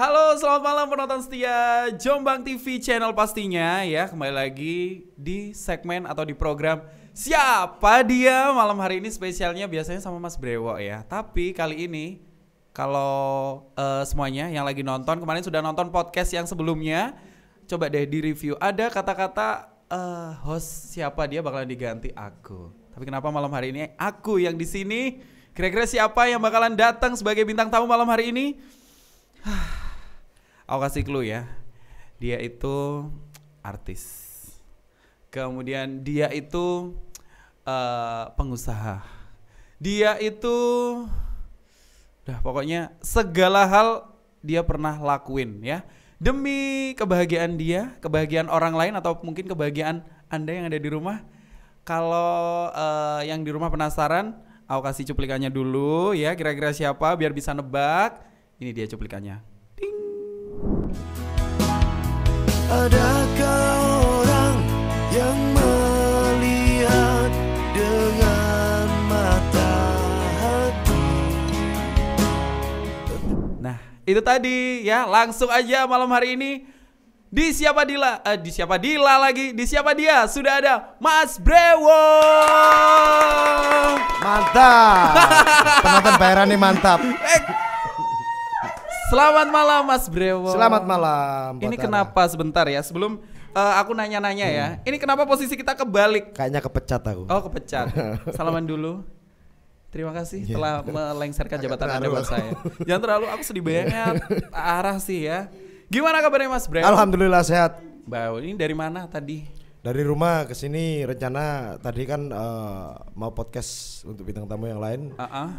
Halo, selamat malam penonton setia Jombang TV channel pastinya ya kembali lagi di segmen atau di program Siapa dia malam hari ini spesialnya biasanya sama Mas Brewo ya. Tapi kali ini kalau uh, semuanya yang lagi nonton kemarin sudah nonton podcast yang sebelumnya coba deh di review ada kata-kata uh, host siapa dia bakalan diganti aku. Tapi kenapa malam hari ini aku yang di sini? Kira-kira siapa yang bakalan datang sebagai bintang tamu malam hari ini? Aku kasih clue ya. Dia itu artis. Kemudian dia itu uh, pengusaha. Dia itu Dah pokoknya segala hal dia pernah lakuin ya. Demi kebahagiaan dia, kebahagiaan orang lain atau mungkin kebahagiaan Anda yang ada di rumah. Kalau uh, yang di rumah penasaran, aku kasih cuplikannya dulu ya kira-kira siapa biar bisa nebak. Ini dia cuplikannya. Nah, itu tadi ya, langsung aja malam hari ini di siapa Dila? uh, di siapa Dila lagi? Di siapa dia? Sudah ada Mas Brewo. Mantap. Penonton bayaran nih mantap. Eh. Selamat malam Mas Brewo. Selamat malam. Ini Ini kenapa sebentar ya sebelum uh, aku nanya-nanya ya. hmm. ya. Ini kenapa posisi kita kebalik? Kayaknya kepecat aku. Oh kepecat. Salaman dulu. Terima kasih yeah. telah melengsarkan jabatan Anda buat saya. Jangan terlalu aku sedih banget ya. arah sih ya. Gimana kabarnya Mas Brewo? Alhamdulillah sehat. Bau ini dari mana tadi? dari rumah ke sini rencana tadi kan uh, mau podcast untuk bintang tamu yang lain. Uh -uh.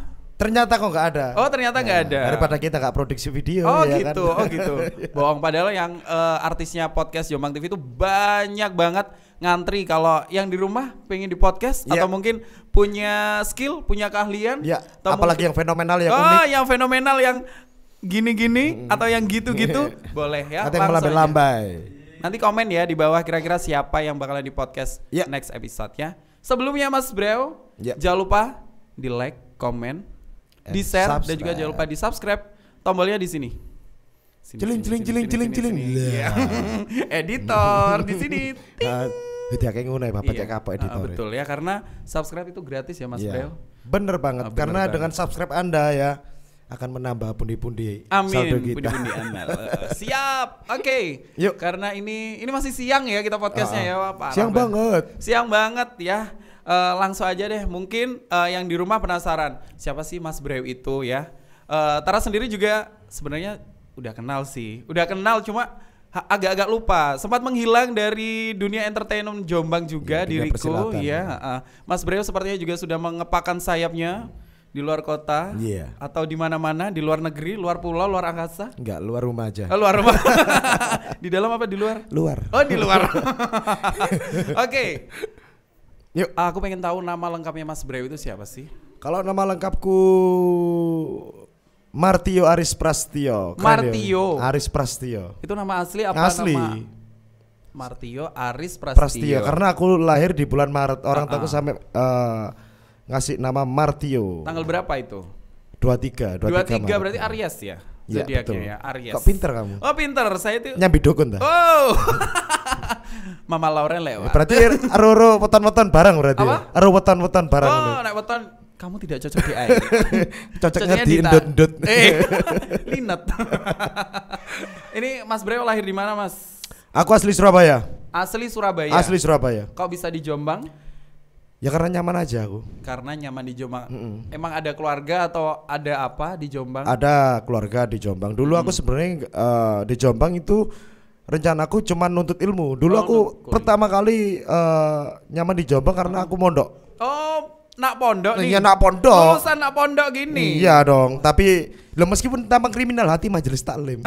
Ternyata kok nggak ada. Oh ternyata nggak ya, ada. Daripada kita nggak produksi video. Oh ya kan? gitu, kan? oh gitu. Bohong. Padahal yang uh, artisnya podcast Jombang TV itu banyak banget ngantri kalau yang di rumah pengen di podcast ya. atau mungkin punya skill, punya keahlian. Ya. atau Apalagi mungkin, yang fenomenal yang oh, unik. yang fenomenal yang gini-gini hmm. atau yang gitu-gitu boleh ya. Nanti melambai-lambai. Nanti komen ya di bawah kira-kira siapa yang bakalan di podcast ya. next episode ya. Sebelumnya Mas Breo, ya. jangan lupa di like, komen, di share subscribe. dan juga jangan lupa di subscribe tombolnya di sini celing celing celing celing celing editor di sini Tidak nah, kayak ngono ya, bapak cek apa editor. Ya. Betul ya, karena subscribe itu gratis ya Mas iya. bel Bener banget, ah, karena dengan subscribe Anda ya akan menambah pundi-pundi saldo kita. pundi-pundi amal. Eh, siap. Oke. Okay. Yuk. Karena ini ini masih siang ya kita podcastnya uh, ya Pak. Siang banget. Siang banget ya uh, langsung aja deh mungkin uh, yang di rumah penasaran siapa sih Mas Brew itu ya. Uh, Tara sendiri juga sebenarnya udah kenal sih. Udah kenal cuma agak-agak lupa sempat menghilang dari dunia entertainment Jombang juga iya, ya, diriku ya uh, Mas Brew sepertinya juga sudah mengepakkan sayapnya di luar kota yeah. atau di mana-mana di luar negeri luar pulau luar angkasa Enggak, luar rumah aja oh, luar rumah di dalam apa di luar luar oh di luar oke okay. Yuk, aku pengen tahu nama lengkapnya Mas Brew itu siapa sih? Kalau nama lengkapku Martio Aris Prastio. Martio. Aris Prastio. Itu nama asli apa asli. nama? Martio Aris Prastio. Prastio. Karena aku lahir di bulan Maret. Orang uh -uh. tahu sampai uh, ngasih nama Martio. Tanggal berapa itu? 23, 23. 23 Maret. berarti Aries ya? Iya, ya, Ya, Aries. Kok pinter kamu? Oh, pinter. Saya itu Nyambi dukun dah. Oh. Mama Lauren lewat. Berarti aru-aru weton-weton bareng berarti. Apa? Aro weton-weton barang. Oh, nek weton kamu tidak cocok di air. Cocoknya di endut-endut. Eh, linet. Ini Mas Breo lahir di mana, Mas? Aku asli Surabaya. Asli Surabaya. Asli Surabaya. Kau bisa di Jombang? Ya karena nyaman aja aku. Karena nyaman di Jombang. Mm -mm. Emang ada keluarga atau ada apa di Jombang? Ada keluarga di Jombang. Dulu mm. aku sebenarnya uh, di Jombang itu rencanaku cuma nuntut ilmu. Dulu oh, aku pertama kali uh, nyaman di Jombang karena oh. aku mondok. Oh, nak pondok iya, nih. Iya, nak pondok. Lulusan nak pondok gini. Iya dong, tapi lo meskipun tampang kriminal hati majelis taklim.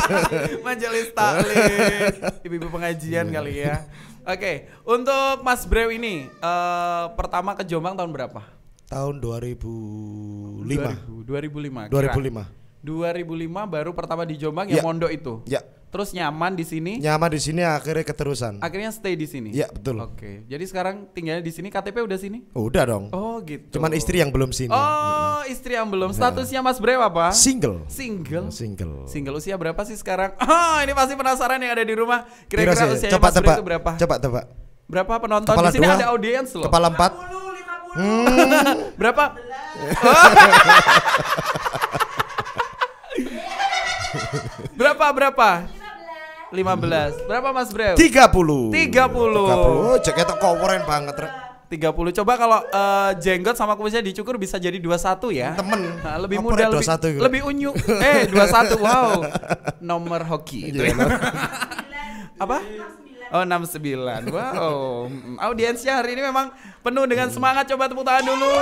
majelis taklim. Ibu-ibu pengajian kali ya. Oke, okay, untuk Mas Brew ini uh, pertama ke Jombang tahun berapa? Tahun 2005. 2000, 2005. Dua 2005. 2005 baru pertama di Jombang ya, ya mondok itu. Ya Terus nyaman di sini? Nyaman di sini akhirnya keterusan. Akhirnya stay di sini. Iya, betul. Oke. Jadi sekarang tinggalnya di sini, KTP udah sini? Udah dong. Oh, gitu. Cuman istri yang belum sini. Oh, hmm. istri yang belum. Iya. Statusnya Mas Bre apa? Single. Single. Single. Single usia berapa sih sekarang? Oh, ini pasti penasaran yang ada di rumah. Kira-kira usia coba Mas tebak. Bre itu berapa? Coba tebak. Berapa penonton Kepala di sini ada audiens loh. Kepala empat. 50, 50. Hmm. berapa? berapa berapa? 15. Berapa Mas Brew? 30. 30. 30. cek kok keren banget, Rek. 30. Coba kalau uh, jenggot sama kumisnya dicukur bisa jadi 21 ya. Temen. Nah, lebih muda ya, lebih, gitu. lebih unyu. eh, 21. Wow. Nomor hoki itu. Iya, ya. Apa? Oh 69. Wow. Audiensnya hari ini memang penuh dengan semangat. Coba tepuk tangan dulu.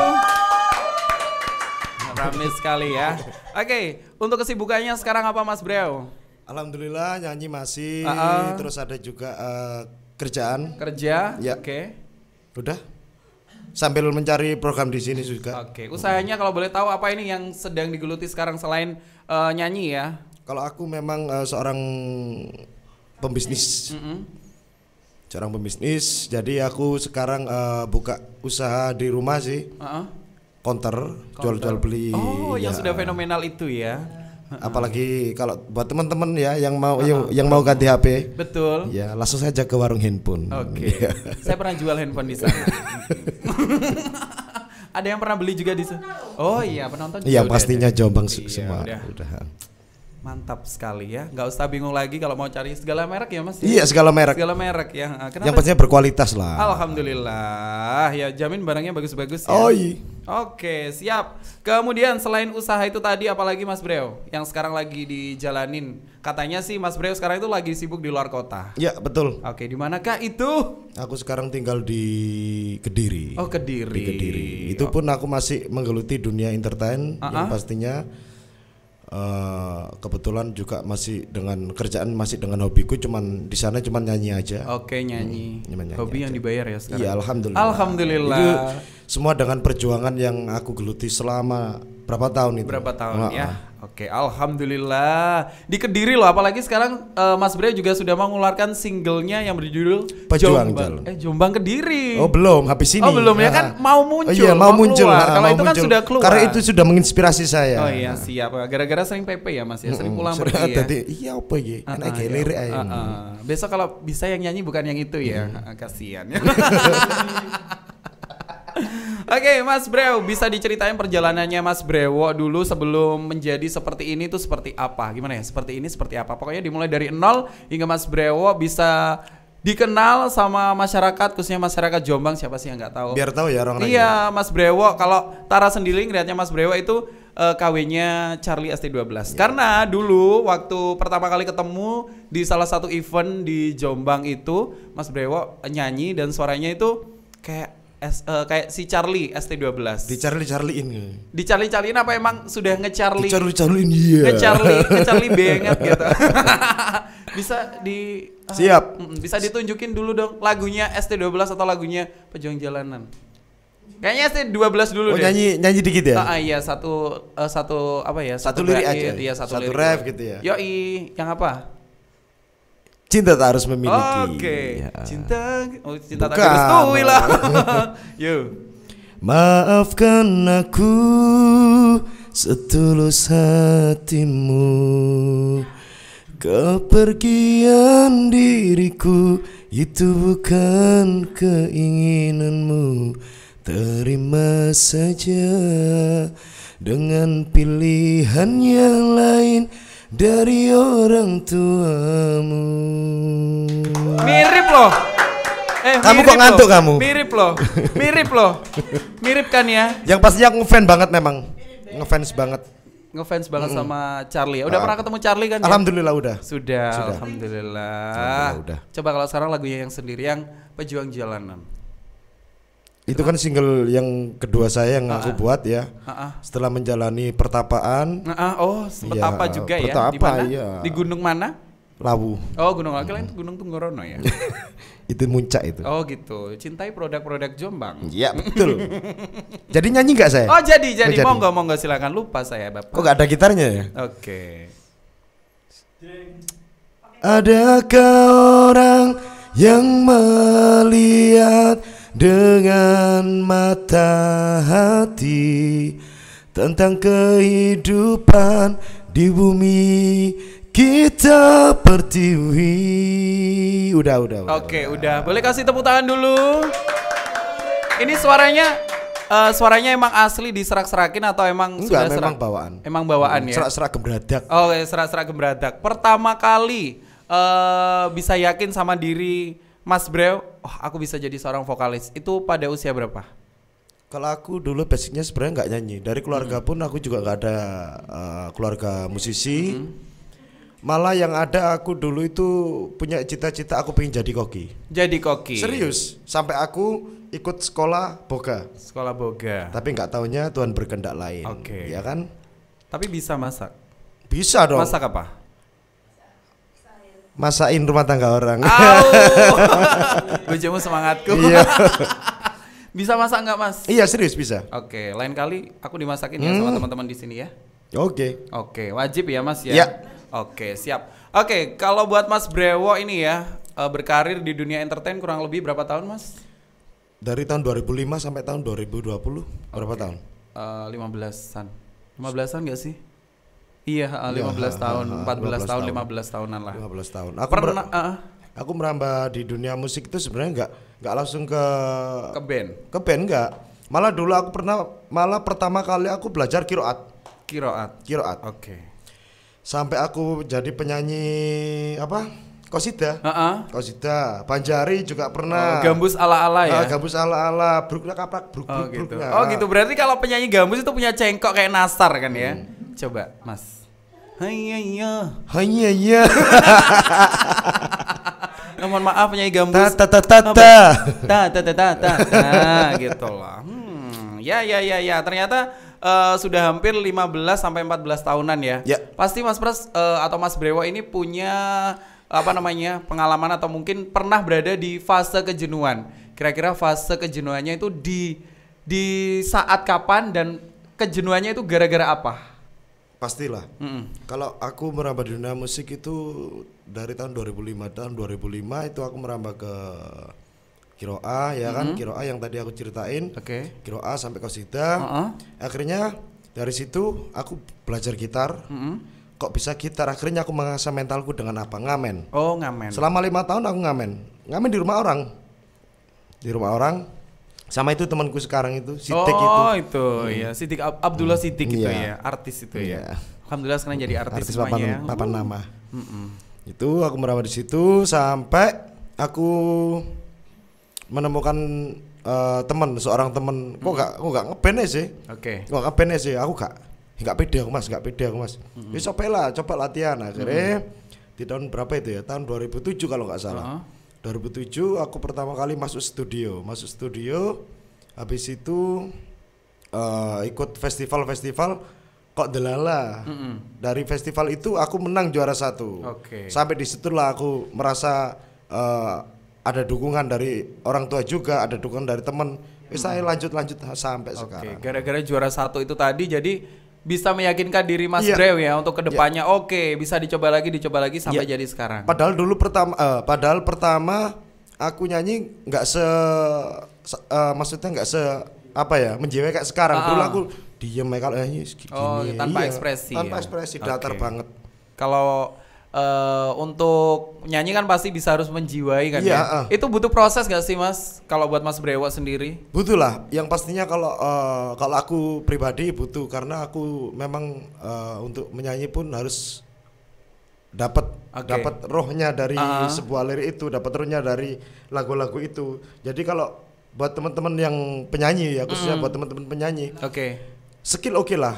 Ramai sekali ya. Oke, okay, untuk kesibukannya sekarang apa Mas Breo? Alhamdulillah nyanyi masih. Uh -uh. Terus ada juga uh, kerjaan. Kerja. Ya. Oke. Okay. Udah. Sambil mencari program di sini juga. Oke. Okay. Usahanya kalau boleh tahu apa ini yang sedang digeluti sekarang selain uh, nyanyi ya? Kalau aku memang uh, seorang pembisnis. Mm -hmm. Seorang pembisnis. Jadi aku sekarang uh, buka usaha di rumah sih. Uh -uh. Konter, jual-jual beli. Oh, ya. yang sudah fenomenal itu ya. Apalagi kalau buat teman-teman ya yang mau uh-huh. yang, yang mau ganti HP. Betul. Ya, langsung saja ke warung handphone. Oke. Okay. Iya. Saya pernah jual handphone di sana. Ada yang pernah beli juga di sana? Oh iya, penonton. Iya, pastinya ada. Jombang iya, semua. Udah. udah. Mantap sekali ya. Nggak usah bingung lagi kalau mau cari segala merek ya, Mas. Iya, segala merek. Segala merek ya. Nah, kenapa? Yang pastinya berkualitas lah. Alhamdulillah. Ya, jamin barangnya bagus-bagus ya. Oh iya. Oke, siap. Kemudian selain usaha itu tadi apalagi Mas Breo yang sekarang lagi dijalanin? Katanya sih Mas Breo sekarang itu lagi sibuk di luar kota. Ya, betul. Oke, di manakah itu? Aku sekarang tinggal di Kediri. Oh, Kediri. Di Kediri. Itu pun aku masih menggeluti dunia entertain uh -huh. yang uh-huh. pastinya Uh, kebetulan juga masih dengan kerjaan masih dengan hobiku cuman di sana cuman nyanyi aja. Oke, nyanyi. Hmm, cuman nyanyi Hobi aja. yang dibayar ya sekarang. Iya, alhamdulillah. Alhamdulillah. Itu semua dengan perjuangan yang aku geluti selama berapa tahun itu. Berapa tahun ya? Oke, alhamdulillah. Di Kediri loh, apalagi sekarang uh, Mas Bre juga sudah mengeluarkan singlenya yang berjudul Pejuang Jombang. Eh, Jombang Kediri. Oh, belum, habis oh, ini. Oh, belum nah. ya ah. kan mau oh, muncul. Oh, iya, mau, mau muncul. Nah, Kalau mau itu kan muncul. kan sudah keluar. Karena itu sudah menginspirasi saya. Oh iya, siap. Gara-gara sering PP ya, Mas ya, sering pulang mm -hmm. pergi ya. Tadi, iya apa ya? Kan uh, agak lirik aja. Ah, ah. Besok kalau bisa yang nyanyi bukan yang itu ya. Mm. Kasihan. Oke, okay, Mas Brew, bisa diceritain perjalanannya Mas Brewo dulu sebelum menjadi seperti ini tuh seperti apa? Gimana ya? Seperti ini seperti apa? Pokoknya dimulai dari nol hingga Mas Brewo bisa dikenal sama masyarakat khususnya masyarakat Jombang siapa sih yang nggak tahu? Biar tahu ya orang lain. Iya, Mas Brewo kalau Tara sendiri ngelihatnya Mas Brewo itu uh, eh, KW-nya Charlie ST12. Yeah. Karena dulu waktu pertama kali ketemu di salah satu event di Jombang itu Mas Brewo nyanyi dan suaranya itu kayak S, uh, kayak si Charlie ST12. Di Charlie Charlie ini. Ya. Di Charlie Charlie apa emang sudah nge Charlie? Di Charlie iya. Charlie ya. Nge Charlie nge Charlie banget gitu. bisa di ah, Siap. bisa ditunjukin dulu dong lagunya ST12 atau lagunya Pejuang Jalanan. Kayaknya ST12 dulu oh, deh. nyanyi nyanyi dikit ya? Ah, iya satu uh, satu apa ya? Satu, satu lirik aja. Iya, satu, satu lirik. ref gitu ya. Yoi, yang apa? Cinta tak harus memiliki. Oke. Okay. Ya. Cinta oh cinta Bukan. tak harus lah. Yo. Maafkan aku setulus hatimu. Kepergian diriku itu bukan keinginanmu. Terima saja dengan pilihan yang lain dari orang tuamu. Mirip loh. Eh, kamu kok ngantuk loh. kamu? Mirip loh. Mirip loh. Mirip kan ya? Yang pastinya aku ngefans banget memang. Ngefans banget. Ngefans banget mm -hmm. sama Charlie. Udah uh, pernah ketemu Charlie kan? Ya? Alhamdulillah ya? udah. Sudah, Sudah. Alhamdulillah. Alhamdulillah udah. Coba kalau sekarang lagunya yang sendiri yang pejuang jalanan. Itu kan single yang kedua saya yang aku buat ya. Setelah menjalani pertapaan. Oh, pertapa iya, juga ya. Di Ya. Di gunung mana? Lawu. Oh, Gunung apa lain Gunung Tunggorono ya? itu muncak itu. Oh, gitu. Cintai produk-produk Jombang. Iya, betul. jadi nyanyi nggak saya? Oh, jadi jadi. Oh, nggak Monggo monggo silakan lupa saya, Bapak. Kok gak ada gitarnya ya? Oke. Adakah orang yang melihat dengan mata hati tentang kehidupan di bumi kita pertiwi. Udah, udah. udah Oke, udah. udah. Boleh kasih tepuk tangan dulu. Ini suaranya uh, suaranya emang asli diserak-serakin atau emang Enggak, sudah serak? bawaan. Emang bawaan hmm, ya. Serak-serak keberadak. Oh, ya, serak-serak keberadak. Pertama kali uh, bisa yakin sama diri Mas Breo, oh, aku bisa jadi seorang vokalis. Itu pada usia berapa? Kalau aku dulu basicnya sebenarnya nggak nyanyi. Dari keluarga hmm. pun aku juga nggak ada uh, keluarga musisi. Hmm. Malah yang ada aku dulu itu punya cita-cita aku pengen jadi koki. Jadi koki. Serius, sampai aku ikut sekolah boga. Sekolah boga. Tapi nggak taunya Tuhan berkehendak lain. Oke. Okay. Ya kan? Tapi bisa masak. Bisa dong. Masak apa? masain rumah tangga orang. Bojomu semangatku. Iya. bisa masak nggak mas? Iya serius bisa. Oke, lain kali aku dimasakin ya hmm. ya sama teman-teman di sini ya. Oke. Oke, wajib ya mas ya. Iya. Oke, siap. Oke, kalau buat Mas Brewo ini ya eh, berkarir di dunia entertain kurang lebih berapa tahun mas? Dari tahun 2005 sampai tahun 2020 berapa tahun? Uh, 15-an. 15-an nggak sih? Iya, 15 ya, tahun, ha, ha, 14 tahun, 15 tahunan lah. 15 tahun. Aku pernah uh, aku merambah di dunia musik itu sebenarnya enggak enggak langsung ke ke band. Ke band enggak. Malah dulu aku pernah malah pertama kali aku belajar kiroat. Kiroat. Kiroat. Oke. Okay. Sampai aku jadi penyanyi apa? Kosida. Uh -uh. Kosida. Panjari juga pernah. Oh, gambus ala-ala ya. Uh, gambus ala-ala, bruk kaprak oh, bruk bruk. Oh gitu. Bruk, oh gitu. Berarti kalau penyanyi gambus itu punya cengkok kayak Nasar kan ya? hmm. ya? Coba, Mas. Hanya iya. Hanya ya nah, mohon maaf nyai gambus. Ta ta ta ta ta. Ta ta ta ta ta. Nah, gitu lah. Hmm, ya ya ya ya. Ternyata uh, sudah hampir 15 sampai 14 tahunan ya. ya. Pasti Mas Pres uh, eh, atau Mas Brewo ini punya apa namanya pengalaman atau mungkin pernah berada di fase kejenuhan. Kira-kira fase kejenuhannya itu di di saat kapan dan kejenuhannya itu gara-gara apa? pastilah. Mm -hmm. Kalau aku merambah di dunia musik itu dari tahun 2005 tahun 2005 itu aku merambah ke Kiroa ya mm -hmm. kan Kiroa yang tadi aku ceritain. Oke. Okay. Kiroa sampai ke Uh -uh. Akhirnya dari situ aku belajar gitar. Mm -hmm. Kok bisa gitar? Akhirnya aku mengasah mentalku dengan apa? Ngamen. Oh ngamen. Selama lima tahun aku ngamen. Ngamen di rumah orang. Di rumah orang sama itu temanku sekarang itu sitik oh, itu oh itu hmm. ya sitik Ab Abdullah hmm. Sitik itu ya. ya artis itu ya, ya. alhamdulillah sekarang jadi artis, artis semuanya papan, papan nama mm -mm. itu aku merawat di situ sampai aku menemukan uh, teman seorang teman hmm. kok gak kok gak ngepenes sih oke okay. kok sih aku gak nggak pede aku mas nggak pede aku mas mm -hmm. Ya, coba lah coba latihan akhirnya mm di tahun berapa itu ya tahun 2007 kalau nggak salah uh -huh 2007 aku pertama kali masuk studio masuk studio habis itu uh, ikut festival-festival kok delala mm -hmm. dari festival itu aku menang juara satu okay. sampai disitulah aku merasa uh, ada dukungan dari orang tua juga ada dukungan dari temen eh, saya lanjut lanjut sampai okay. sekarang gara-gara juara satu itu tadi jadi bisa meyakinkan diri Mas yeah. Drew ya untuk kedepannya iya. yeah. oke okay, bisa dicoba lagi dicoba lagi sampai yeah. jadi sekarang. Padahal dulu pertama uh, padahal pertama aku nyanyi nggak se, se uh, maksudnya nggak se apa ya menjiwai kayak sekarang. Uh ah, -huh. Dulu ah. aku diem kalau eh, nyanyi oh, segini. Oh, tanpa iya, ekspresi. Tanpa ya. ekspresi datar okay. banget. Kalau uh, untuk nyanyi kan pasti bisa harus menjiwai kan iya, ya. ya? Uh. Itu butuh proses gak sih Mas? Kalau buat Mas Brewa sendiri? Butuh lah. Yang pastinya kalau uh, kalau aku pribadi butuh karena aku memang uh, untuk menyanyi pun harus dapat okay. dapat rohnya dari uh sebuah lirik itu, dapat rohnya dari lagu-lagu itu. Jadi kalau buat teman-teman yang penyanyi ya khususnya mm. buat teman-teman penyanyi. Oke. Okay. Skill oke okay lah.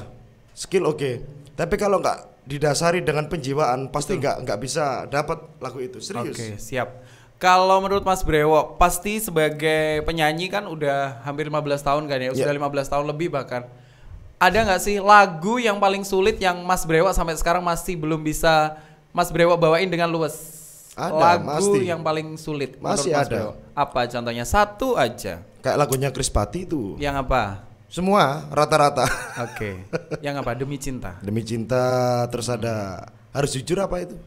Skill oke. Okay tapi kalau nggak didasari dengan penjiwaan pasti nggak nggak bisa dapat lagu itu serius. Oke okay, siap. Kalau menurut Mas Brewo, pasti sebagai penyanyi kan udah hampir 15 tahun kan ya, yeah. sudah 15 tahun lebih bahkan. Ada nggak sih lagu yang paling sulit yang Mas Brewo sampai sekarang masih belum bisa Mas Brewo bawain dengan luas. Ada, lagu pasti. yang paling sulit masih ada. Brewo. Apa contohnya? Satu aja. Kayak lagunya Chris Pati itu. Yang apa? Semua rata-rata. Oke. Okay. Yang apa? Demi cinta. Demi cinta terus ada harus jujur apa itu?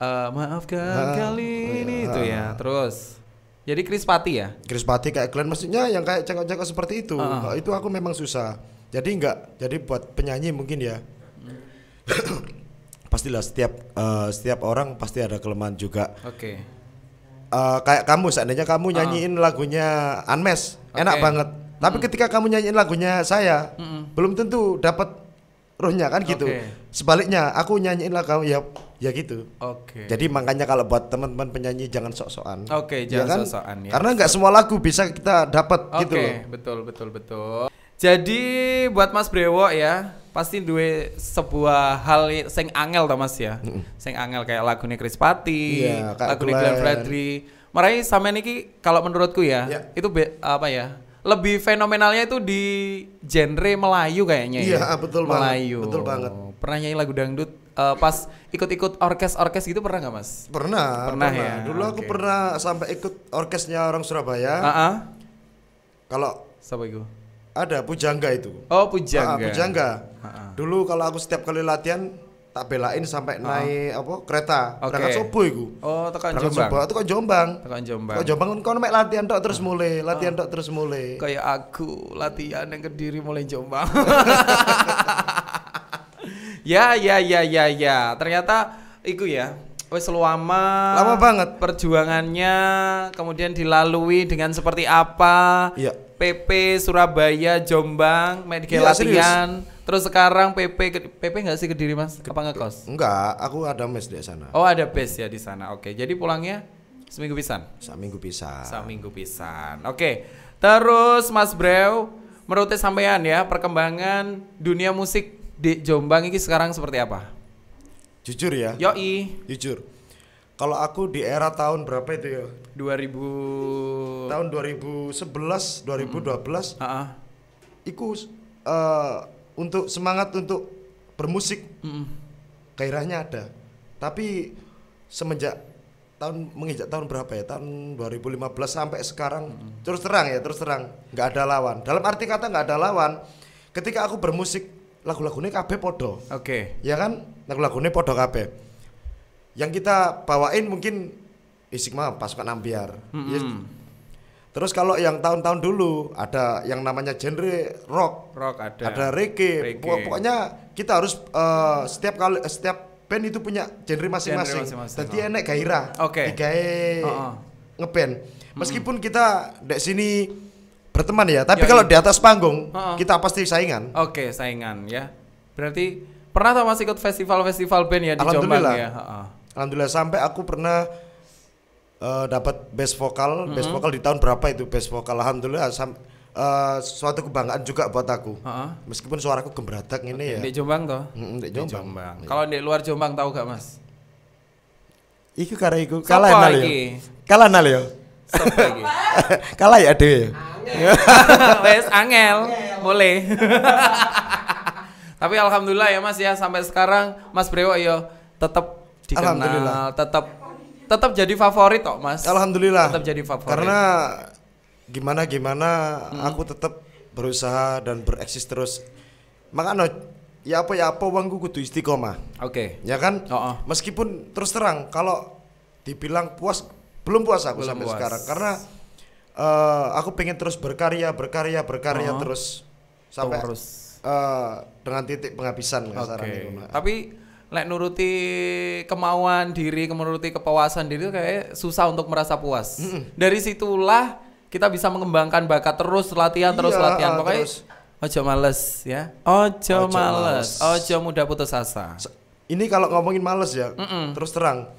Uh, maafkan ah, kali oh iya. ini itu ya. Ah. Terus jadi Krispati ya? Krispati kayak Glenn maksudnya yang kayak cengkok-cengkok seperti itu. Uh. Itu aku memang susah. Jadi enggak jadi buat penyanyi mungkin ya. Hmm. Pastilah setiap uh, setiap orang pasti ada kelemahan juga. Oke. Okay. Uh, eh, kayak kamu seandainya kamu nyanyiin uh. lagunya Anmes, okay. enak banget tapi mm. ketika kamu nyanyiin lagunya saya, -mm. belum tentu dapat rohnya kan gitu. Okay. Sebaliknya aku nyanyiin lagu ya ya gitu. Oke. Okay. Jadi makanya kalau buat teman-teman penyanyi jangan sok-sokan. Oke, okay, iya jangan ya kan? sok-sokan ya. Karena nggak semua lagu bisa kita dapat okay, gitu loh. betul betul betul. Jadi buat Mas Brewo ya, pasti duwe sebuah hal sing angel to Mas ya. Mm. Sing angel kayak Chris Pati, yeah, lagu Glenn Fredly. Marai sampean iki kalau menurutku ya, yeah. itu apa ya? lebih fenomenalnya itu di genre Melayu kayaknya iya, ya. Iya, betul Melayu. banget. Betul banget. Pernah nyanyi lagu dangdut uh, pas ikut-ikut orkes-orkes gitu pernah nggak mas? Pernah, pernah, pernah ya. Dulu okay. aku pernah sampai ikut orkesnya orang Surabaya. Uh Kalau siapa itu? Ada Pujangga itu. Oh Pujangga. Uh, Pujangga. Uh -uh. Dulu kalau aku setiap kali latihan tak belain sampai oh. naik apa kereta okay. berangkat subuh itu Oh, tekan Jombang. Subuh, kan Jombang. Tekan Jombang. kan Jombang kan mek latihan tok terus mulai, ah. latihan tok terus mulai. Kayak aku latihan yang Kediri mulai Jombang. ya, ya, ya, ya, ya. Ternyata iku ya. Wes selama lama banget perjuangannya kemudian dilalui dengan seperti apa? Iya. PP Surabaya Jombang, medical ya, latihan. Serius Terus sekarang PP PP enggak sih ke diri Mas? Apa ngekos? Enggak, aku ada mes di sana. Oh, ada base ya di sana. Oke. Jadi pulangnya seminggu pisan. Seminggu pisan. Seminggu pisan. Oke. Terus Mas Brew, menurut sampean ya perkembangan dunia musik di Jombang ini sekarang seperti apa? Jujur ya. Yoi. Jujur. Kalau aku di era tahun berapa itu ya? 2000 tahun 2011, 2012. Heeh. Mm -mm. Uh -uh. Iku uh, untuk semangat untuk bermusik mm. gairahnya ada tapi semenjak tahun menginjak tahun berapa ya tahun 2015 sampai sekarang mm. terus terang ya terus terang nggak ada lawan dalam arti kata nggak ada lawan ketika aku bermusik lagu-lagunya kabeh podo oke okay. ya kan lagu-lagunya podo kabeh yang kita bawain mungkin isik mah pasukan ambiar ya mm -mm. Terus kalau yang tahun-tahun dulu ada yang namanya genre rock, rock ada, ada reggae. reggae. Pokoknya kita harus uh, setiap kali eh, setiap band itu punya genre masing-masing. Tadi oh. enek gairah, okay. gae uh oh, -uh. Oh. ngeband. Hmm. Meskipun hmm. kita di sini berteman ya, tapi ya, kalau ya. di atas panggung uh -uh. kita pasti saingan. Oke, okay, saingan ya. Berarti pernah tak masih ikut festival-festival band ya di Jombang ya? Uh -uh. Alhamdulillah sampai aku pernah uh, dapat best vokal, mm-hmm. best vokal di tahun berapa itu best vokal. Alhamdulillah sam, uh, suatu kebanggaan juga buat aku. Uh-huh. Meskipun suaraku gembratak ini ya. Di Jombang toh? Mm, di Jombang. Jombang. Iya. Kalau di luar Jombang tahu gak, Mas? Iku karena iku kalah nal ya. Kalah nal yo. Ya? kalah ya deh. Wes angel. Boleh. Tapi alhamdulillah ya Mas ya sampai sekarang Mas Brewo yo ya, tetap dikenal, tetap tetap jadi favorit kok mas alhamdulillah tetap jadi favorit karena gimana gimana hmm. aku tetap berusaha dan bereksis terus makanya ya apa ya apa uangku kudu istiqomah oke okay. ya kan oh, oh. meskipun terus terang kalau dibilang puas belum puas aku belum sampai puas. sekarang karena uh, aku pengen terus berkarya berkarya berkarya oh. terus sampai terus. Uh, dengan titik penghabisan okay. Tapi lek nuruti kemauan diri, menuruti kepuasan diri itu kayak susah untuk merasa puas. Mm -mm. Dari situlah kita bisa mengembangkan bakat terus latihan iya, terus latihan ah, pokoknya terus. ojo males ya. Ojo, ojo males. males, ojo mudah putus asa. Ini kalau ngomongin males ya, mm -mm. terus terang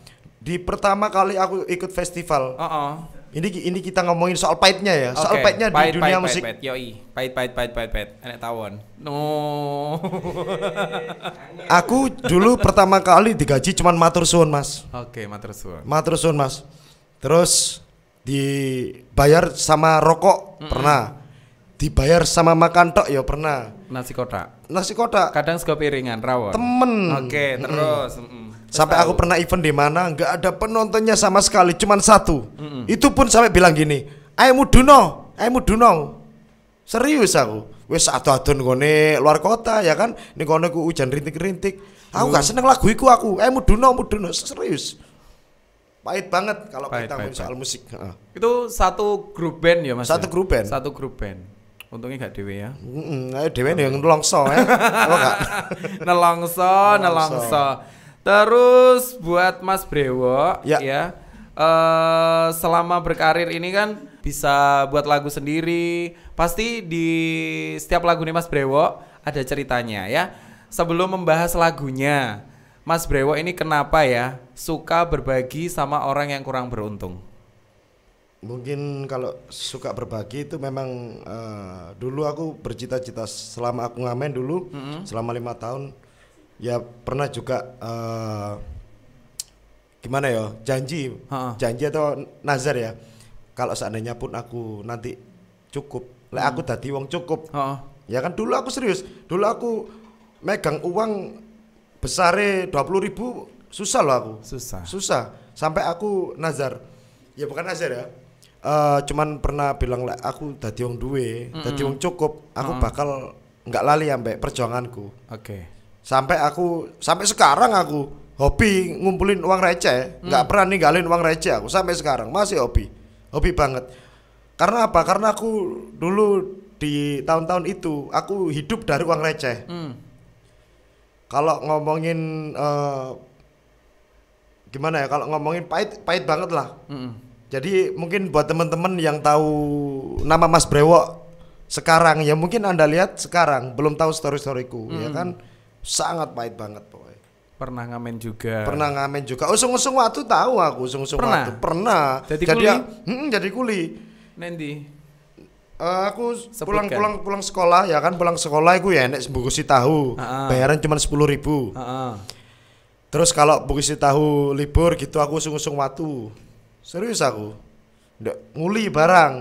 di pertama kali aku ikut festival, uh -uh ini ini kita ngomongin soal pahitnya ya, soal okay. pahitnya pahit, di dunia pahit, musik. Pahit, pahit, yoi. Pahit, pahit, pahit, pahit, pahit. Enak tawon. No. Aku dulu pertama kali digaji cuma matur suwun, Mas. Oke, okay, matur suwun. Matur suwun, Mas. Terus dibayar sama rokok mm -mm. pernah. Dibayar sama makan tok ya pernah. Nasi kotak. Nasi kotak. Kadang sego piringan rawon. Temen. Oke, okay, terus. Mm -mm sampai aku pernah event di mana nggak ada penontonnya sama sekali cuman satu mm -mm. itu pun sampai bilang gini Ayo duno Ayo duno serius aku wes satu adon kone luar kota ya kan nih kone ku hujan rintik-rintik aku nggak mm. seneng lagu iku aku Ayo duno aymu duno serius pahit banget kalau kita ngomong soal musik itu satu grup band ya mas satu ya? grup band satu grup band Untungnya gak dewe ya. Heeh, mm -mm, dewe yang nelongso ya. Apa gak? nelongso, nelongso. Terus buat Mas Brewo ya, ya uh, selama berkarir ini kan bisa buat lagu sendiri. Pasti di setiap lagu nih Mas Brewo ada ceritanya ya. Sebelum membahas lagunya, Mas Brewo ini kenapa ya suka berbagi sama orang yang kurang beruntung? Mungkin kalau suka berbagi itu memang uh, dulu aku bercita-cita selama aku ngamen dulu mm -hmm. selama lima tahun ya pernah juga uh, gimana ya janji ha -ha. janji atau nazar ya kalau seandainya pun aku nanti cukup hmm. lah aku tadi uang cukup ha -ha. ya kan dulu aku serius dulu aku megang uang ya dua puluh ribu susah loh aku susah susah sampai aku nazar ya bukan nazar ya uh, cuman pernah bilang lah aku tadi uang duit tadi uang cukup aku Ha-ha. bakal nggak lali ambek perjuanganku oke okay sampai aku sampai sekarang aku hobi ngumpulin uang receh nggak hmm. pernah ninggalin uang receh aku sampai sekarang masih hobi hobi banget karena apa karena aku dulu di tahun-tahun itu aku hidup dari uang receh hmm. kalau ngomongin uh, gimana ya kalau ngomongin pahit pahit banget lah hmm. jadi mungkin buat temen-temen yang tahu nama Mas Brewok sekarang ya mungkin anda lihat sekarang belum tahu story storyku ya hmm. ya kan sangat pahit banget pokoknya pernah ngamen juga pernah ngamen juga usung-usung waktu tahu aku usung-usung pernah. waktu pernah jadi, jadi kuli ya, hmm, jadi kuli nendi uh, eh, aku Sebutkan. pulang pulang pulang sekolah ya kan pulang sekolah aku ya enek bungkusi tahu uh-uh. bayaran cuma sepuluh ribu uh-uh. terus kalau bungkusi tahu libur gitu aku usung-usung waktu serius aku Nggak, nguli barang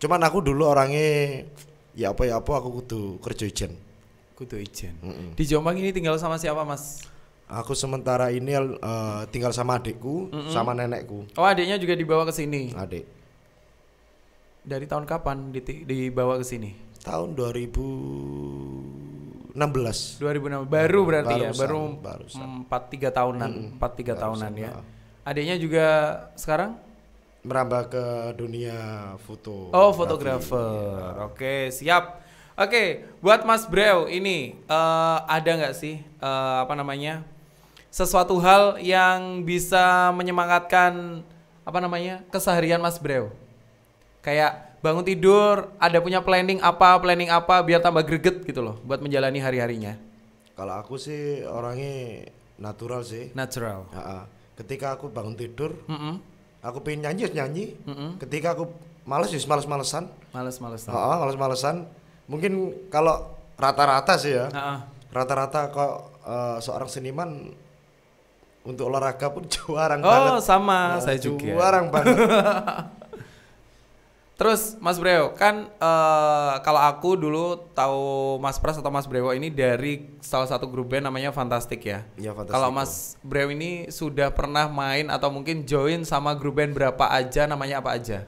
cuman aku dulu orangnya ya apa ya apa aku kudu kerja ijen Kudu ijen. Mm -mm. Di Jombang ini tinggal sama siapa, Mas? Aku sementara ini uh, tinggal sama adikku, mm -mm. sama nenekku. Oh, adiknya juga dibawa ke sini. Adik. Dari tahun kapan di dibawa ke sini? Tahun 2016. 2016. Baru berarti ya? baru ya, baru empat tiga tahunan, empat tiga tahunan ya. Adiknya juga sekarang merambah ke dunia foto. Oh, fotografer. Ya. Oke, siap. Oke, buat Mas Brew ini uh, ada nggak sih uh, apa namanya sesuatu hal yang bisa menyemangatkan apa namanya keseharian Mas Brew? Kayak bangun tidur ada punya planning apa planning apa biar tambah greget gitu loh buat menjalani hari harinya. Kalau aku sih orangnya natural sih. Natural. Ya, Ketika aku bangun tidur, mm -mm. aku pengen nyanyi nyanyi. Mm -mm. Ketika aku males ya males malesan. Males malesan. Ha males malesan mungkin kalau rata-rata sih ya rata-rata kok uh, seorang seniman untuk olahraga pun juarang oh, banget. Oh, sama nah, saya juga. Jarang banget. Terus Mas Breo, kan uh, kalau aku dulu tahu Mas Pras atau Mas Breo ini dari salah satu grup band namanya Fantastic ya. Iya, Fantastic. Kalau Mas Breo ini sudah pernah main atau mungkin join sama grup band berapa aja namanya apa aja?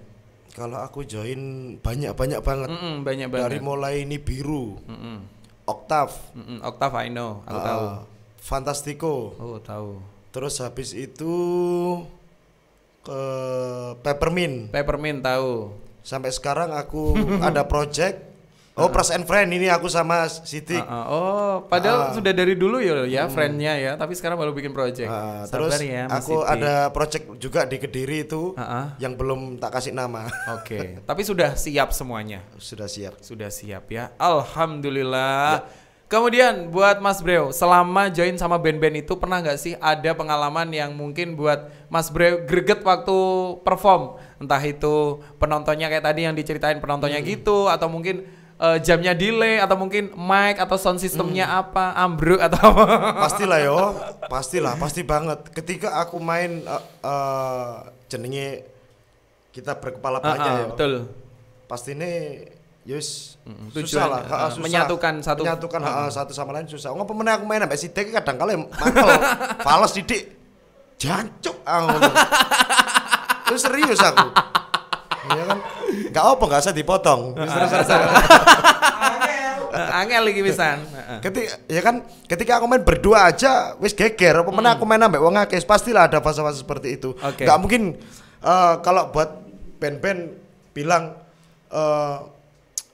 kalau aku join banyak banyak banget mm -mm, banyak banget dari mulai ini biru mm -mm. Oktav. mm -mm, Oktav I know aku uh, tahu Fantastico oh tahu terus habis itu ke Peppermint Peppermint tahu sampai sekarang aku ada project Oh, pros and friend ini aku sama Siti. Uh, uh, oh, padahal uh, sudah dari dulu ya ya hmm. friendnya ya, tapi sekarang baru bikin project. Uh, terus ya, aku Siti. ada project juga di Kediri itu uh, uh. yang belum tak kasih nama. Oke, okay. tapi sudah siap semuanya. Sudah siap. Sudah siap ya. Alhamdulillah. Ya. Kemudian buat Mas Breo, selama join sama band-band itu pernah nggak sih ada pengalaman yang mungkin buat Mas Breo greget waktu perform? Entah itu penontonnya kayak tadi yang diceritain penontonnya hmm. gitu atau mungkin uh, jamnya delay atau mungkin mic atau sound sistemnya hmm. apa ambruk atau apa pastilah yo pastilah pasti banget ketika aku main uh, uh, jenenge kita berkepala ah, banyak uh, uh, ya betul pasti ini Yus, mm, susah lah, uh, susah. menyatukan satu menyatukan uh, satu sama lain susah. Ngapa pemenang aku main sampai Dek kadang kala mantel, fals didik, Jancuk aku. Terus serius aku. Iya kan? apa gak usah dipotong. Angel lagi pisan. Ketika ya kan ketika aku main berdua aja wis geger apa mana aku hmm. main ambek wong akeh pastilah ada fase-fase seperti itu. Enggak Gak mungkin uh, kalau buat band-band bilang uh,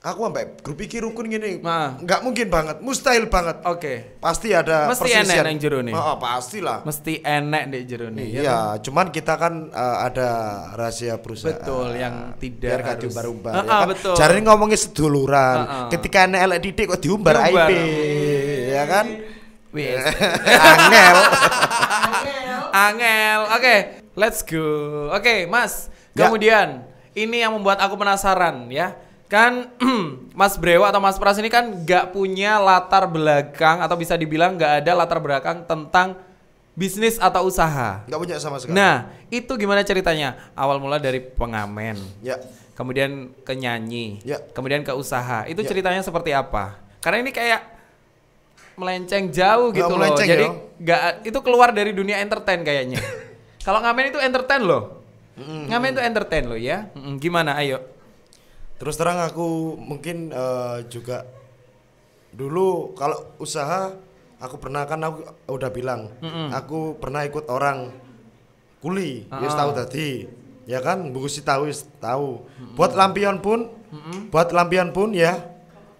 aku sampai grup iki rukun gini nggak mungkin banget mustahil banget oke okay. pasti ada mesti persisian. enek yang jeruni. nih oh, oh, pastilah mesti enek di jeruni. nih iya ya, kan? cuman kita kan uh, ada rahasia perusahaan betul yang tidak biar harus umbar uh, ah, ya ah, kan? betul cari ngomongin seduluran uh, uh. ketika enek elek didik kok diumbar IP, ya kan Angel. Angel. Oke, okay, let's go. Oke, okay, Mas. Ya. Kemudian ini yang membuat aku penasaran ya kan Mas Brewo atau Mas Pras ini kan nggak punya latar belakang atau bisa dibilang nggak ada latar belakang tentang bisnis atau usaha. Nggak punya sama sekali. Nah, itu gimana ceritanya? Awal mula dari pengamen. Ya. Kemudian ke nyanyi. Ya. Kemudian ke usaha. Itu ya. ceritanya seperti apa? Karena ini kayak melenceng jauh gitu loh. Jadi ya? nggak itu keluar dari dunia entertain kayaknya. Kalau ngamen itu entertain loh. Mm -hmm. Ngamen itu entertain loh ya. Mm -hmm. Gimana? Ayo terus terang aku mungkin uh, juga dulu kalau usaha aku pernah kan aku udah bilang mm -hmm. aku pernah ikut orang kuli uh ya -huh. tahu tadi ah. ya kan Bu sih tahu tahu -hmm. buat lampion pun mm -hmm. buat lampion pun ya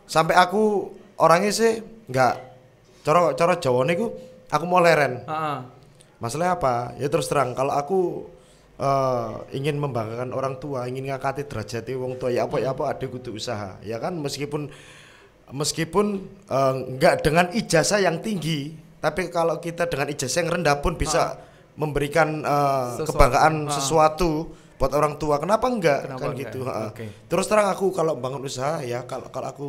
sampai aku orangnya sih nggak coro coro Jawa aku mau leren uh -huh. masalah apa ya terus terang kalau aku uh, ingin membanggakan orang tua, ingin ngakati itu wong tua ya apa ya apa ada kudu usaha. Ya kan meskipun meskipun eh, nggak uh, dengan ijazah yang tinggi, tapi kalau kita dengan ijazah yang rendah pun bisa ah. memberikan uh, sesuatu. kebanggaan ah. sesuatu buat orang tua. Kenapa enggak? Kenapa kan enggak? gitu. Terus terang aku kalau bangun usaha ya kalau kalau aku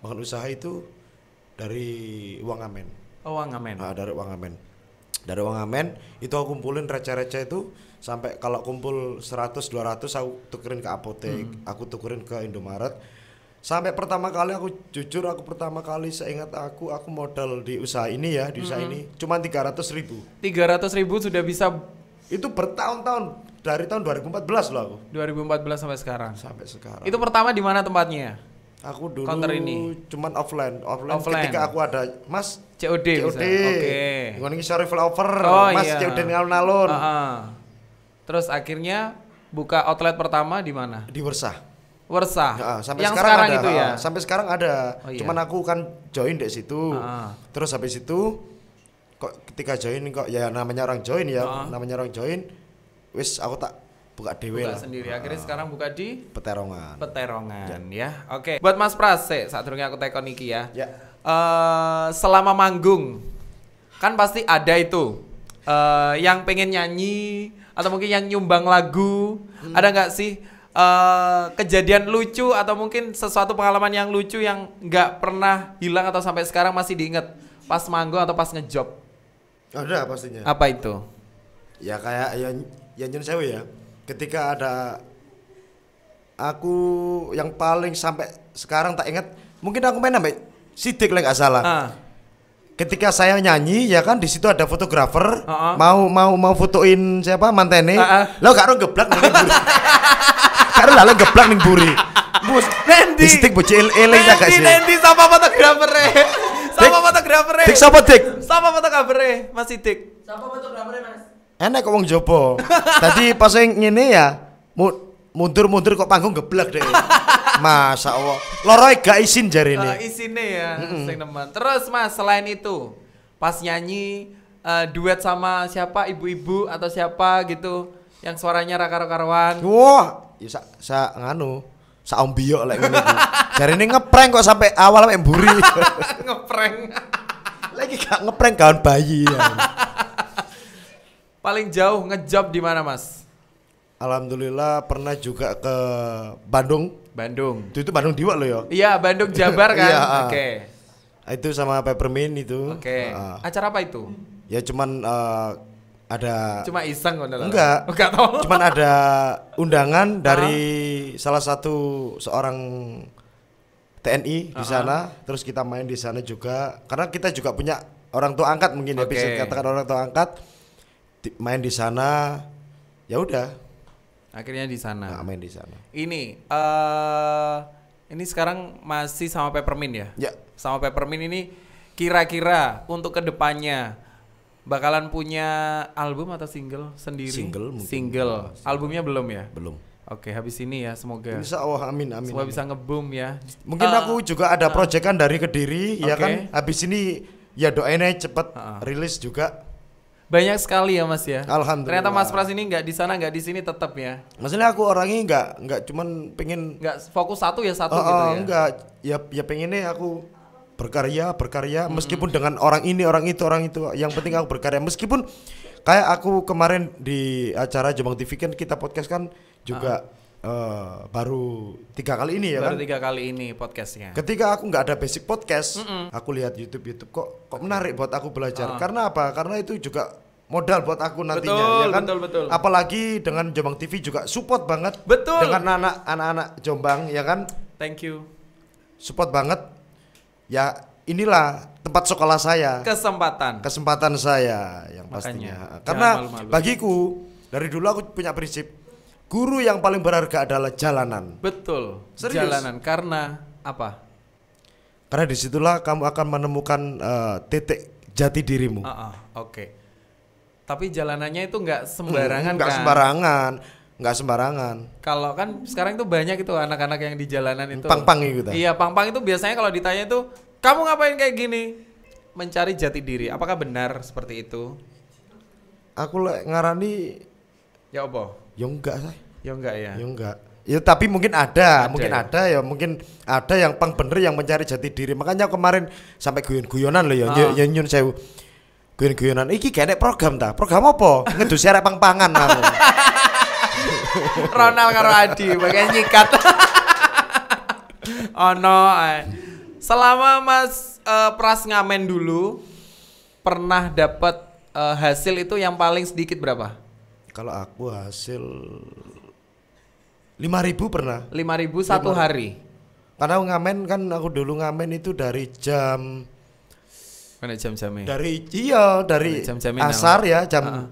bangun usaha itu dari uang amen. Oh, uang amen. Nah, dari uang amen. Dari uang amen itu aku kumpulin receh-receh itu sampai kalau kumpul 100 200 aku tukerin ke apotek hmm. aku tukerin ke Indomaret sampai pertama kali aku jujur aku pertama kali seingat aku aku modal di usaha ini ya di usaha -hmm. ini cuma tiga ratus ribu tiga ratus ribu sudah bisa itu bertahun-tahun dari tahun 2014 loh aku 2014 sampai sekarang sampai sekarang itu pertama di mana tempatnya aku dulu counter ini cuman offline offline, offline. ketika aku ada mas COD COD oke okay. ngomongin sorry flyover oh, mas iya. COD ngalun-alun uh -huh Terus akhirnya buka outlet pertama di mana? Di Wersa. Wersa. Ya, sampai yang sekarang, sekarang ada, itu ya. Sampai sekarang ada. Oh, iya. Cuman aku kan join di situ. Ah. Terus habis itu kok ketika join kok ya namanya orang join ya, ah. namanya orang join wis aku tak buka dewe buka lah. sendiri. Akhirnya ah. sekarang buka di Peterongan. Peterongan Dan, ya. ya. Oke. Buat Mas Prase saat durungnya aku tekon iki ya. Ya. Uh, selama manggung kan pasti ada itu uh, yang pengen nyanyi atau mungkin yang nyumbang lagu hmm. ada nggak sih uh, kejadian lucu atau mungkin sesuatu pengalaman yang lucu yang nggak pernah hilang atau sampai sekarang masih diingat pas manggung atau pas ngejob ada pastinya apa itu ya kayak yang yang nyun sewe ya ketika ada aku yang paling sampai sekarang tak ingat mungkin aku main sampai sidik lah nggak salah ah ketika saya nyanyi ya kan di situ ada fotografer uh -uh. mau mau mau fotoin siapa mantene uh -uh. lo karo geblak ning karo lalu geblak ning buri bus nendi di stick bocil eling ya sih nendi sama fotografer sama fotografer dik sama dik sama fotografer mas dik sama fotografer mas enak kok wong jopo tadi pas yang ngene ya mundur-mundur kok panggung geblak deh Masa Allah. Loroy gak isin jari ini. Uh, isinnya ya, mm hmm sing teman. Terus mas, selain itu, pas nyanyi uh, duet sama siapa, ibu-ibu atau siapa gitu, yang suaranya Raka Rakarwan. Wah, ya sa, sa nganu, sa ombio lah. jari ini ngeprank kok sampai awal sampai buri. ngeprank. Lagi gak ngeprank kawan bayi ya. Paling jauh ngejob di mana mas? Alhamdulillah pernah juga ke Bandung. Bandung. Itu, itu Bandung Diwa loh ya. Iya, Bandung Jabar kan. iya, ah. Oke. Okay. Ah, itu sama Peppermint itu. Oke. Okay. Uh, Acara apa itu? Ya cuman uh, ada Cuma iseng kan Enggak. Enggak tahu. Cuman ada undangan dari salah satu seorang TNI di sana, terus kita main di sana juga. Karena kita juga punya orang tua angkat mungkin okay. ya bisa dikatakan orang tua angkat. main di sana. Ya udah, Akhirnya di sana. Nah, main di sana. Ini uh, ini sekarang masih sama Peppermint ya? Ya. Sama Peppermint ini kira-kira untuk kedepannya bakalan punya album atau single sendiri? Single mungkin. Single. Albumnya belum ya? Belum. Oke, habis ini ya semoga. Bisa Allah oh, amin amin. Semoga bisa ngeboom ya. Mungkin uh, aku juga ada uh, proyekan dari Kediri okay. ya kan. Habis ini ya doainnya cepat uh, uh. rilis juga banyak sekali ya Mas ya. Alhamdulillah. Ternyata Mas Pras ini nggak di sana nggak di sini tetap ya. Maksudnya aku orangnya nggak nggak cuman pengen nggak fokus satu ya satu uh, gitu ya. Enggak, ya ya pengennya aku berkarya berkarya hmm. meskipun dengan orang ini orang itu orang itu yang penting aku berkarya meskipun kayak aku kemarin di acara Jombang TV kan kita podcast kan juga uh uh, baru tiga kali ini ya baru kan? Baru tiga kali ini podcastnya. Ketika aku nggak ada basic podcast, mm -mm. aku lihat YouTube YouTube kok kok menarik buat aku belajar. Uh. Karena apa? Karena itu juga modal buat aku nantinya ya betul, ya kan betul, betul. apalagi dengan Jombang TV juga support banget betul dengan anak anak-anak Jombang ya kan thank you support banget ya inilah tempat sekolah saya kesempatan kesempatan saya yang Makanya, pastinya karena malu -malu. bagiku dari dulu aku punya prinsip guru yang paling berharga adalah jalanan. Betul. Serius? Jalanan karena apa? Karena disitulah kamu akan menemukan uh, titik jati dirimu. Uh -uh, Oke. Okay. Tapi jalanannya itu nggak sembarangan. Nggak hmm, kan? sembarangan nggak sembarangan. Kalau kan sekarang itu banyak itu anak-anak yang di jalanan itu. Pang-pang gitu. Iya, pang-pang itu biasanya kalau ditanya itu, "Kamu ngapain kayak gini?" Mencari jati diri. Apakah benar seperti itu? Aku ngarani ya apa? Ya enggak sih. Ya enggak ya. Ya enggak. Ya tapi mungkin ada, ada mungkin ya? ada ya, mungkin ada yang pang bener yang mencari jati diri. Makanya kemarin sampai guyon-guyonan loh ya, ah. ya nyun sewu. Guyon-guyonan iki kene program ta? Program apa? Ngedusi arek pang-pangan Ronald karo Adi, bagian nyikat. oh no. Eh. Selama Mas uh, Pras ngamen dulu pernah dapat uh, eh, hasil itu yang paling sedikit berapa? Kalau aku hasil 5000 pernah. 5000 satu lima, hari. Karena aku ngamen kan aku dulu ngamen itu dari jam Mana jam-jamnya? Dari iya, dari jam asar ya jam uh -uh.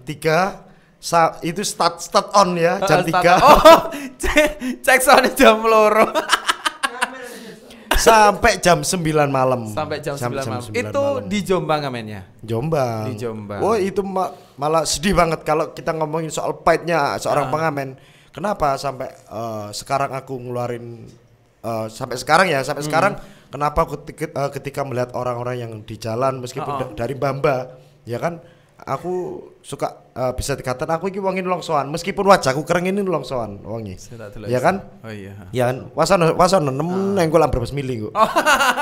3 Sa itu start start on ya jam uh, 3. On. Oh, cek, cek soalnya jam loro. sampai jam 9 malam. Sampai jam, sampai 9, jam malam. 9 itu malam. di Jombang amennya. Jombang. Di Jombang. Oh, itu ma malah sedih banget kalau kita ngomongin soal pahitnya seorang uh. pengamen. Kenapa sampai uh, sekarang aku ngeluarin uh, sampai sekarang ya, sampai hmm. sekarang kenapa ketika, uh, eh, ketika melihat orang-orang yang di jalan meskipun uh -oh. dari Bamba, ya kan aku suka uh, bisa dikatakan aku ini wangi longsoan meskipun aku kering ini longsoan wangi ya kan oh iya ya kan wasan wasan enam yang ah. gue kolam berbes mili oh,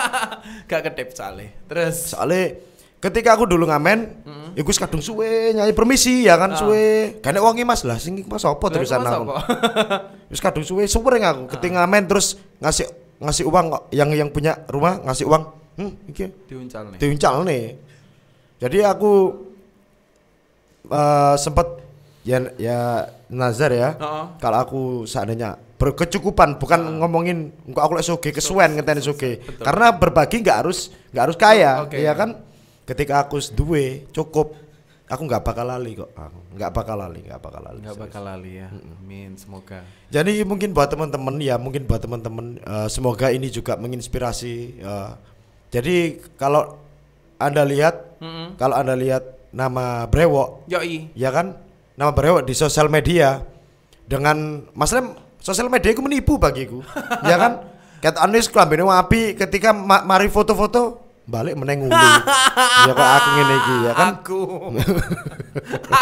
gak kedep sale terus sale ketika aku dulu ngamen mm -hmm. kadung suwe nyanyi permisi ya kan ah. suwe Karena wangi mas lah singgih mas terus sana aku terus kadung suwe suwering aku ketika ah. ngamen terus ngasih ngasih uang yang yang punya rumah ngasih uang hmm iki diuncal nih diuncal nih jadi aku uh, eh, sempat ya ya nazar ya. Uh -uh. Kalau aku seandainya berkecukupan bukan uh. ngomongin enggak aku lek soge kesuwen ngenteni soge. Karena berbagi nggak harus nggak harus kaya, okay. ya kan? Ketika aku duwe cukup aku nggak bakal lali kok aku ah, nggak bakal lali nggak bakal lali nggak bakal lali ya mm amin semoga jadi mungkin buat teman-teman ya mungkin buat teman-teman uh, semoga ini juga menginspirasi uh, jadi kalau anda lihat mm-hmm. kalau anda lihat nama Brewok. Yoi. Ya kan? Nama Brewok di sosial media dengan maksudnya sosial media itu menipu bagiku. ya kan? anies Anis kelambine api ketika ma mari foto-foto balik meneng ya kok aku ngene iki ya kan? Aku.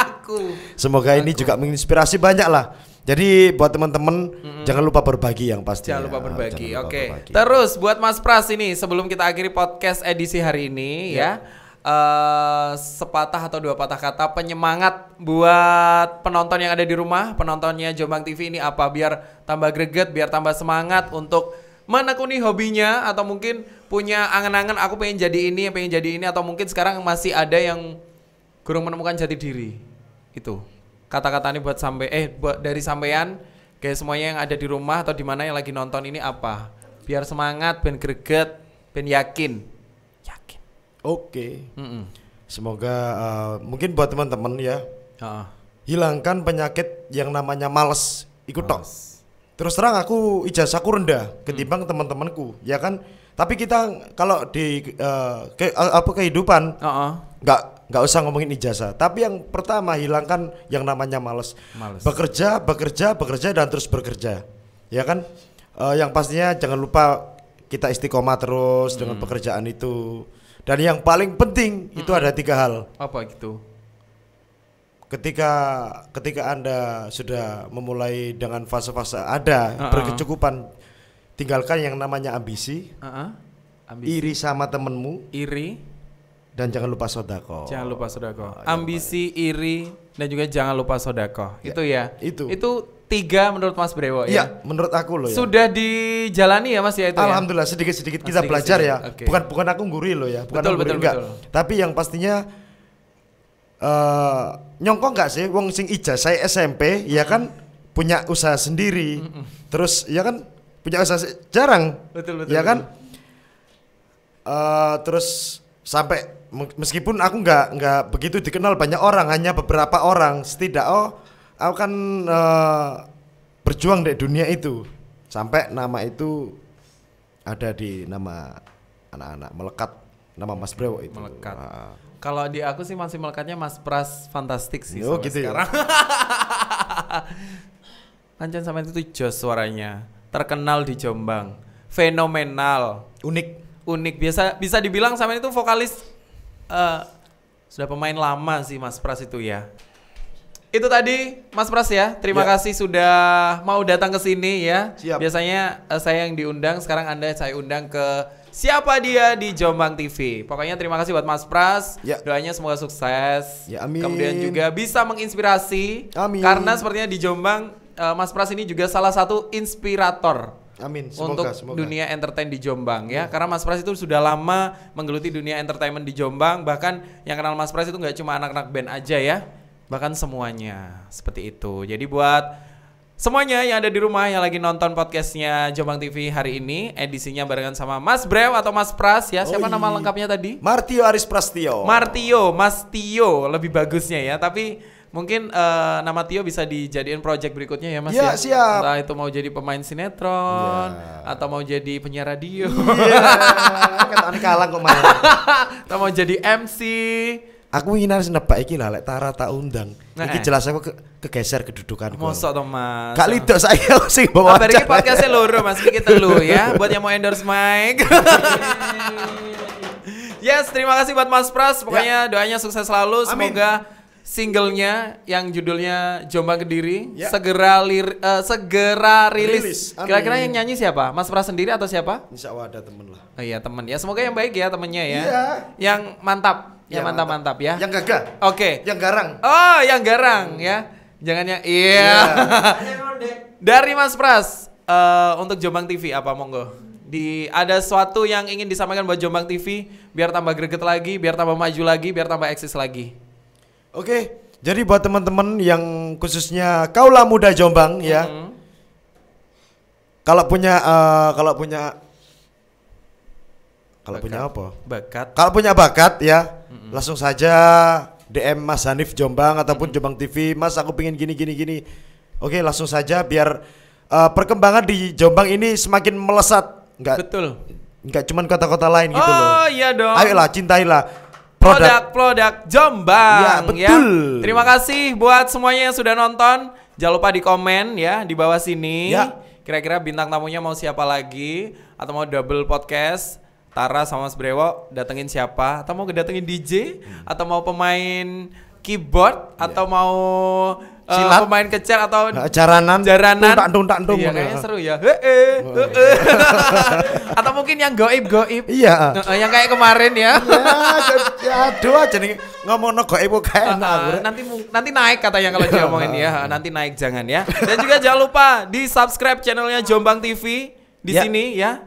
aku. Semoga aku. ini juga menginspirasi banyak lah. Jadi buat teman-teman mm-hmm. jangan lupa berbagi yang pasti. Jangan ya. lupa berbagi. Oke. Okay. Terus buat Mas Pras ini sebelum kita akhiri podcast edisi hari ini yeah. ya Eh, sepatah atau dua patah kata penyemangat buat penonton yang ada di rumah, penontonnya Jombang TV ini apa biar tambah greget, biar tambah semangat untuk menekuni hobinya atau mungkin punya angan-angan aku pengen jadi ini, pengen jadi ini atau mungkin sekarang masih ada yang kurang menemukan jati diri. Itu kata kata ini buat sampai eh buat dari sampean kayak semuanya yang ada di rumah atau di mana yang lagi nonton ini apa? Biar semangat, ben greget, ben yakin oke mm -mm. semoga uh, mungkin buat teman-teman ya uh. hilangkan penyakit yang namanya males ikut tok terus terang aku ijazahku rendah mm. ketimbang mm. teman-temanku ya kan tapi kita kalau di uh, ke, eh, apa kehidupan uh -uh. nggak nggak usah ngomongin ijazah tapi yang pertama hilangkan yang namanya malas. males. bekerja bekerja bekerja dan terus bekerja ya kan uh, yang pastinya jangan lupa kita istiqomah terus hmm. dengan mm. pekerjaan itu dan yang paling penting mm itu ada tiga hal. Apa gitu? Ketika ketika Anda sudah memulai dengan fase-fase ada uh -uh. berkecukupan, tinggalkan yang namanya ambisi. Uh -uh. ambisi. Iri sama temenmu. Iri. Dan jangan lupa sodako. Jangan lupa sodako. Oh, iya, ambisi, iri, dan juga jangan lupa sodako. Ya, itu ya. Itu. Itu tiga menurut Mas Brewo ya. Iya, menurut aku loh ya. Sudah dijalani ya Mas ya itu. Ya? Alhamdulillah sedikit-sedikit ya? kita sedikit, belajar ya. Okay. Bukan bukan aku ngguri loh ya, bukan betul, aku betul, Betul. Tapi yang pastinya uh, eh, nyongko nggak sih wong sing ija saya SMP ya hmm. ya kan punya usaha sendiri. Hmm, hmm. Terus ya kan punya usaha jarang. Betul betul. Ya kan? Uh, terus sampai meskipun aku nggak nggak begitu dikenal banyak orang hanya beberapa orang setidak oh aku kan uh, berjuang di dunia itu sampai nama itu ada di nama anak-anak melekat nama Mas Brewo itu melekat uh, kalau di aku sih masih melekatnya Mas Pras fantastik sih oh, gitu ya? sekarang ya. sama itu tuh jos suaranya terkenal di Jombang fenomenal unik unik biasa bisa dibilang sama itu vokalis uh, sudah pemain lama sih Mas Pras itu ya itu tadi Mas Pras ya. Terima ya. kasih sudah mau datang ke sini ya. Siap. Biasanya uh, saya yang diundang, sekarang Anda saya undang ke siapa dia di Jombang TV. Pokoknya terima kasih buat Mas Pras. Ya. Doanya semoga sukses. Ya, amin. Kemudian juga bisa menginspirasi. Amin. Karena sepertinya di Jombang uh, Mas Pras ini juga salah satu inspirator. Amin. Semoga, untuk semoga. dunia entertain di Jombang ya. ya. Karena Mas Pras itu sudah lama menggeluti dunia entertainment di Jombang. Bahkan yang kenal Mas Pras itu nggak cuma anak-anak band aja ya bahkan semuanya seperti itu. Jadi buat semuanya yang ada di rumah yang lagi nonton podcastnya Jombang TV hari ini edisinya barengan sama Mas Brew atau Mas Pras ya siapa Oi. nama lengkapnya tadi? Martio Aris Prastio. Martio, Mas Tio lebih bagusnya ya tapi mungkin uh, nama Tio bisa dijadiin project berikutnya ya Mas ya, ya? siap. Entah itu mau jadi pemain sinetron ya. atau mau jadi penyiar radio. Iya. Yeah. Kan Kataan kalang kok Atau mau jadi MC aku ingin harus nebak iki lah lek Tara tak undang nah, iki jelas aku ke, kegeser kedudukan mosok to mas Kak lido saya sih. bawa acara iki podcastnya loro mas iki lu ya buat yang mau endorse Mike yes terima kasih buat Mas Pras pokoknya ya. doanya sukses selalu semoga singlenya yang judulnya Jombang Kediri ya. segera lir, uh, segera rilis. Kira-kira yang nyanyi siapa? Mas Pras sendiri atau siapa? Insya Allah ada temen lah. Oh iya temen ya. Semoga yang baik ya temennya ya. Iya. Yang mantap. Ya, yang mantap-mantap ya. Yang gagah. Oke. Okay. Yang garang. Oh, yang garang hmm. ya. Jangan yang iya. Yeah. Dari Mas Pras uh, untuk Jombang TV apa monggo? di ada sesuatu yang ingin disampaikan buat Jombang TV biar tambah greget lagi, biar tambah maju lagi, biar tambah eksis lagi. Oke, jadi buat teman-teman yang khususnya kaulah muda Jombang mm -hmm. ya. Mm-hmm. Kalau punya uh, kalau punya kalau punya apa? Bakat. Kalau punya bakat ya, mm -hmm. langsung saja DM Mas Hanif Jombang ataupun mm -hmm. Jombang TV, Mas aku pingin gini gini gini. Oke, langsung saja biar uh, perkembangan di Jombang ini semakin melesat. Enggak. Betul. Enggak cuman kota-kota lain gitu oh, gitu loh. Oh, iya dong. Ayolah, cintailah produk-produk Jombang. Iya, ya, betul. Ya. Terima kasih buat semuanya yang sudah nonton. Jangan lupa di komen ya di bawah sini. Ya. Kira-kira bintang tamunya mau siapa lagi atau mau double podcast? Tara sama Mas Brewo datengin siapa? Atau mau kedatengin DJ? Hmm. Atau mau pemain keyboard yeah. atau mau eh, Silat. Uh, pemain kecil atau eh, jaranan jaranan tuntak tuntak tung kayaknya seru ya he -he, he -he. atau mungkin yang goib goib iya uh, yang kayak kemarin ya iya, ya aduh aja nih ngomong no goib kok kayak uh, uh, nanti nanti naik kata yang kalau ngomongin iya. ya nanti naik jangan ya dan juga jangan lupa di subscribe channelnya Jombang TV di yeah. sini ya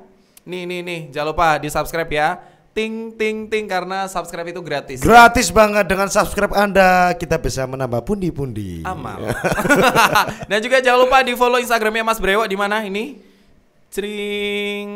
nih nih nih jangan lupa di subscribe ya ting ting ting karena subscribe itu gratis. Gratis ya? banget dengan subscribe Anda kita bisa menambah pundi-pundi. Amal. Ya. dan juga jangan lupa di follow Instagramnya Mas Brewok di mana ini? Cering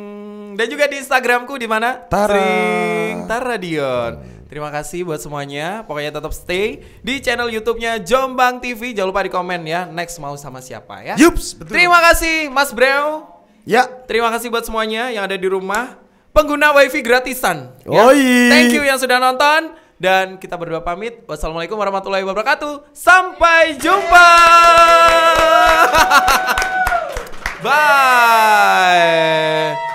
dan juga di Instagramku di mana? Tara. Taradion. Tara Dion. Terima kasih buat semuanya. Pokoknya tetap stay di channel YouTube-nya Jombang TV. Jangan lupa di komen ya. Next mau sama siapa ya? Yups, Terima kasih Mas Brew. Ya. Terima kasih buat semuanya yang ada di rumah pengguna wifi gratisan. Ya? Oh Thank you yang sudah nonton dan kita berdua pamit. Wassalamualaikum warahmatullahi wabarakatuh. Sampai jumpa. Bye.